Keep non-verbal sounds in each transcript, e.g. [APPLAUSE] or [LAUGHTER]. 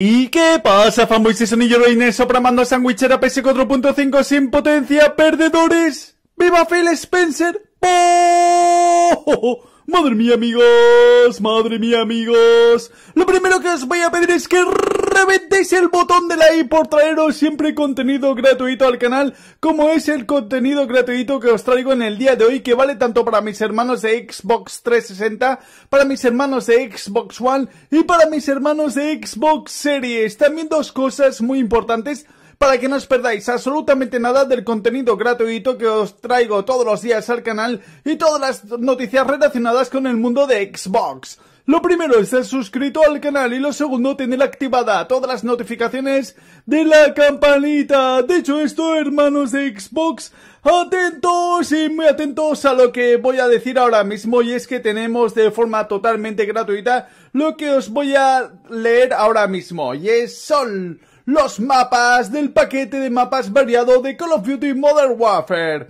¿Y qué pasa, fanboys y sonillo reines sopramando a sandwichera PS4.5 sin potencia, perdedores? ¡Viva Phil Spencer! ¡Oh! Madre mía, amigos, madre mía, amigos. Lo primero que os voy a pedir es que reventéis el botón de like por traeros siempre contenido gratuito al canal, como es el contenido gratuito que os traigo en el día de hoy, que vale tanto para mis hermanos de Xbox 360, para mis hermanos de Xbox One y para mis hermanos de Xbox Series. También dos cosas muy importantes para que no os perdáis absolutamente nada del contenido gratuito que os traigo todos los días al canal y todas las noticias relacionadas con el mundo de Xbox. Lo primero, es ser suscrito al canal y lo segundo, tener activada todas las notificaciones de la campanita. Dicho esto, hermanos de Xbox, atentos y muy atentos a lo que voy a decir ahora mismo y es que tenemos de forma totalmente gratuita lo que os voy a leer ahora mismo y es son los mapas del paquete de mapas variado de Call of Duty Modern Warfare.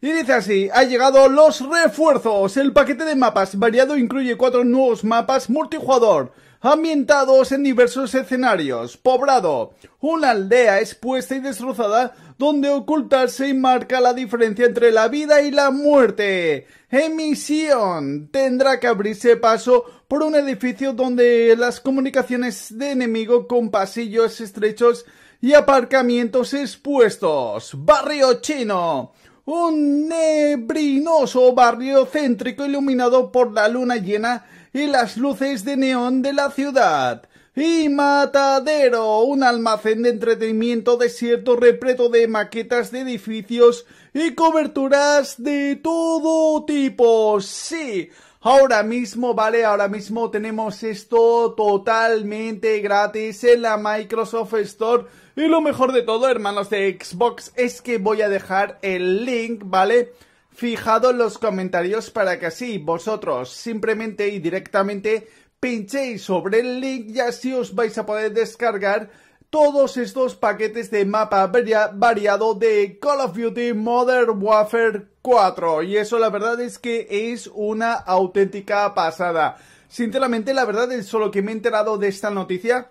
Y dice así, ha llegado los refuerzos. El paquete de mapas variado incluye cuatro nuevos mapas multijugador, ambientados en diversos escenarios. poblado, una aldea expuesta y destrozada donde ocultarse y marca la diferencia entre la vida y la muerte. Emisión tendrá que abrirse paso por un edificio donde las comunicaciones de enemigo con pasillos estrechos y aparcamientos expuestos. Barrio chino un nebrinoso barrio céntrico iluminado por la luna llena y las luces de neón de la ciudad. Y Matadero, un almacén de entretenimiento desierto repleto de maquetas de edificios y coberturas de todo tipo. Sí, ahora mismo, ¿vale? Ahora mismo tenemos esto totalmente gratis en la Microsoft Store. Y lo mejor de todo, hermanos de Xbox, es que voy a dejar el link, ¿vale? Fijado en los comentarios para que así vosotros simplemente y directamente pinchéis sobre el link y así os vais a poder descargar todos estos paquetes de mapa variado de Call of Duty Modern Warfare 4 y eso la verdad es que es una auténtica pasada. Sinceramente la verdad es solo que me he enterado de esta noticia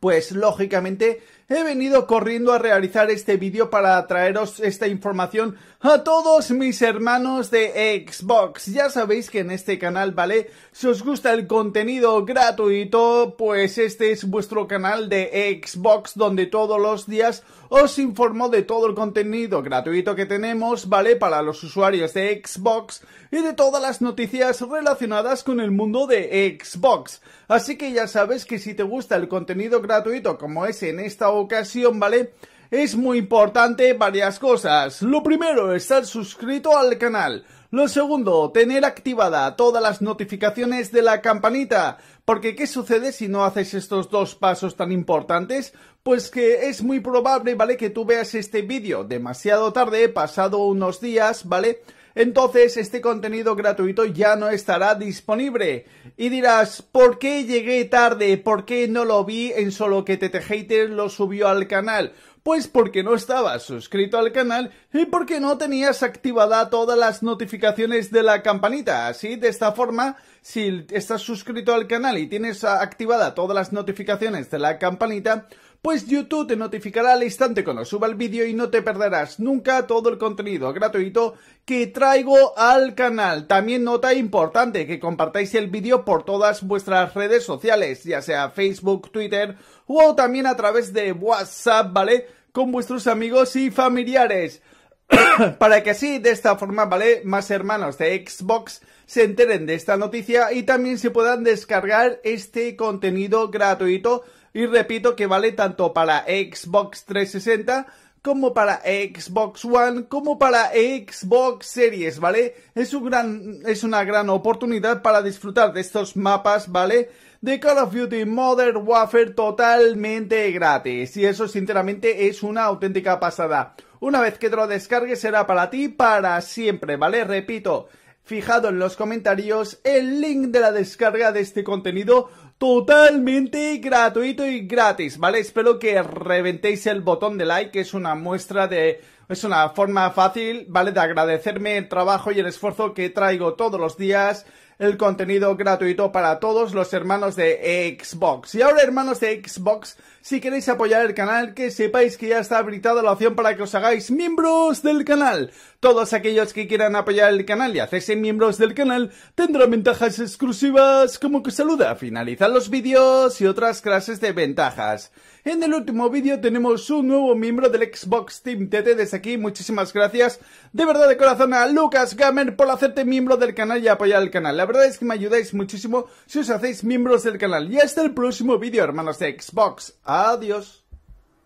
pues lógicamente he venido corriendo a realizar este vídeo para traeros esta información a todos mis hermanos de Xbox. Ya sabéis que en este canal, ¿vale? Si os gusta el contenido gratuito, pues este es vuestro canal de Xbox donde todos los días os informo de todo el contenido gratuito que tenemos, ¿vale? Para los usuarios de Xbox y de todas las noticias relacionadas con el mundo de Xbox. Así que ya sabes que si te gusta el contenido gratuito como es en esta ocasión, ¿vale? Es muy importante varias cosas. Lo primero, estar suscrito al canal. Lo segundo, tener activada todas las notificaciones de la campanita. Porque ¿qué sucede si no haces estos dos pasos tan importantes? Pues que es muy probable, ¿vale? Que tú veas este vídeo demasiado tarde, pasado unos días, ¿vale? entonces este contenido gratuito ya no estará disponible. Y dirás, ¿por qué llegué tarde? ¿Por qué no lo vi en solo que Tete lo subió al canal? Pues porque no estabas suscrito al canal y porque no tenías activada todas las notificaciones de la campanita. Así, de esta forma, si estás suscrito al canal y tienes activada todas las notificaciones de la campanita, pues YouTube te notificará al instante cuando suba el vídeo y no te perderás nunca todo el contenido gratuito que traigo al canal. También nota importante que compartáis el vídeo por todas vuestras redes sociales, ya sea Facebook, Twitter o también a través de WhatsApp, ¿vale? Con vuestros amigos y familiares. [COUGHS] para que así, de esta forma, ¿vale? Más hermanos de Xbox se enteren de esta noticia y también se puedan descargar este contenido gratuito y repito que vale tanto para Xbox 360 como para Xbox One, como para Xbox Series, ¿vale? Es, un gran, es una gran oportunidad para disfrutar de estos mapas, ¿vale? De Call of Duty Modern Warfare totalmente gratis. Y eso sinceramente es una auténtica pasada. Una vez que te lo descargues será para ti para siempre, ¿vale? Repito, fijado en los comentarios el link de la descarga de este contenido totalmente gratuito y gratis, ¿vale? Espero que reventéis el botón de like, que es una muestra de... Es una forma fácil, ¿vale? De agradecerme el trabajo y el esfuerzo que traigo todos los días el contenido gratuito para todos los hermanos de Xbox. Y ahora, hermanos de Xbox, si queréis apoyar el canal, que sepáis que ya está habilitada la opción para que os hagáis miembros del canal. Todos aquellos que quieran apoyar el canal y hacerse miembros del canal tendrán ventajas exclusivas como que saluda, finalizar los vídeos y otras clases de ventajas. En el último vídeo tenemos un nuevo miembro del Xbox Team TT desde aquí, muchísimas gracias de verdad de corazón a Lucas Gamer por hacerte miembro del canal y apoyar el canal verdad es que me ayudáis muchísimo si os hacéis miembros del canal. Y hasta el próximo vídeo, hermanos de Xbox. Adiós.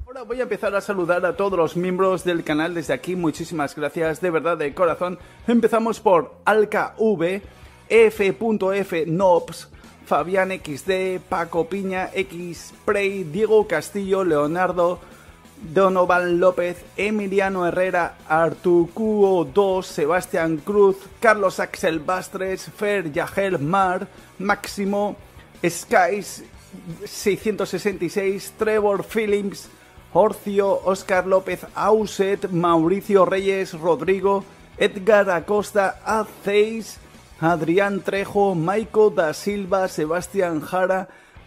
Ahora voy a empezar a saludar a todos los miembros del canal desde aquí. Muchísimas gracias, de verdad, de corazón. Empezamos por F Fnobs, Fabián XD, Paco Piña, X Prey, Diego Castillo, Leonardo... Donovan López, Emiliano Herrera, Artucuo 2, Sebastián Cruz, Carlos Axel Bastres, Fer Yagel Mar, Máximo, Skies 666, Trevor Phillips, Horcio, Oscar López Auset, Mauricio Reyes, Rodrigo, Edgar Acosta, a Adrián Trejo, Maico da Silva, Sebastián Jara,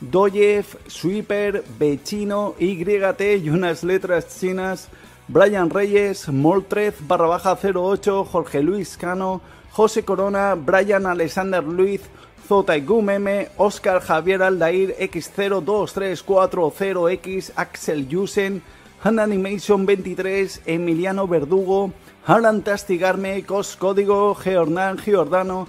Doyev, Sweeper, Bechino, YT y unas letras chinas, Brian Reyes, Moltrez, barra baja 08, Jorge Luis Cano, José Corona, Brian Alexander Luis, gumeme Oscar Javier Aldair, X02340X, Axel Yusen, hananimation Animation 23, Emiliano Verdugo, Alan Tastigarme, Cos Código, jordan Giordano,